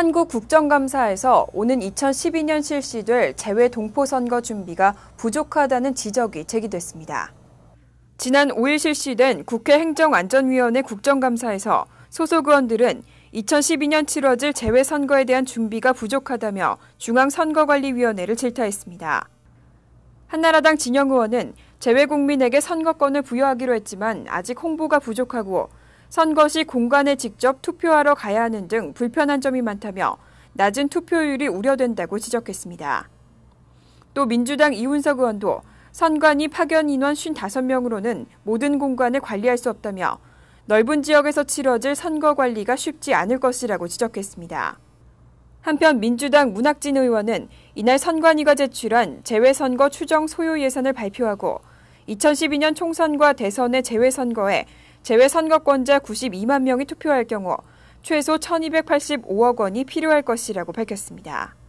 한국 국정감사에서 오는 2012년 실시될 재외 동포 선거 준비가 부족하다는 지적이 제기됐습니다. 지난 5일 실시된 국회 행정안전위원회 국정감사에서 소속 의원들은 2012년 치러질 재외 선거에 대한 준비가 부족하다며 중앙선거관리위원회를 질타했습니다. 한나라당 진영 의원은 재외 국민에게 선거권을 부여하기로 했지만 아직 홍보가 부족하고 선거 시 공간에 직접 투표하러 가야 하는 등 불편한 점이 많다며 낮은 투표율이 우려된다고 지적했습니다. 또 민주당 이훈석 의원도 선관위 파견 인원 55명으로는 모든 공간을 관리할 수 없다며 넓은 지역에서 치러질 선거 관리가 쉽지 않을 것이라고 지적했습니다. 한편 민주당 문학진 의원은 이날 선관위가 제출한 재외선거 추정 소요 예산을 발표하고 2012년 총선과 대선의 재외선거에 재외선거권자 92만 명이 투표할 경우 최소 1,285억 원이 필요할 것이라고 밝혔습니다.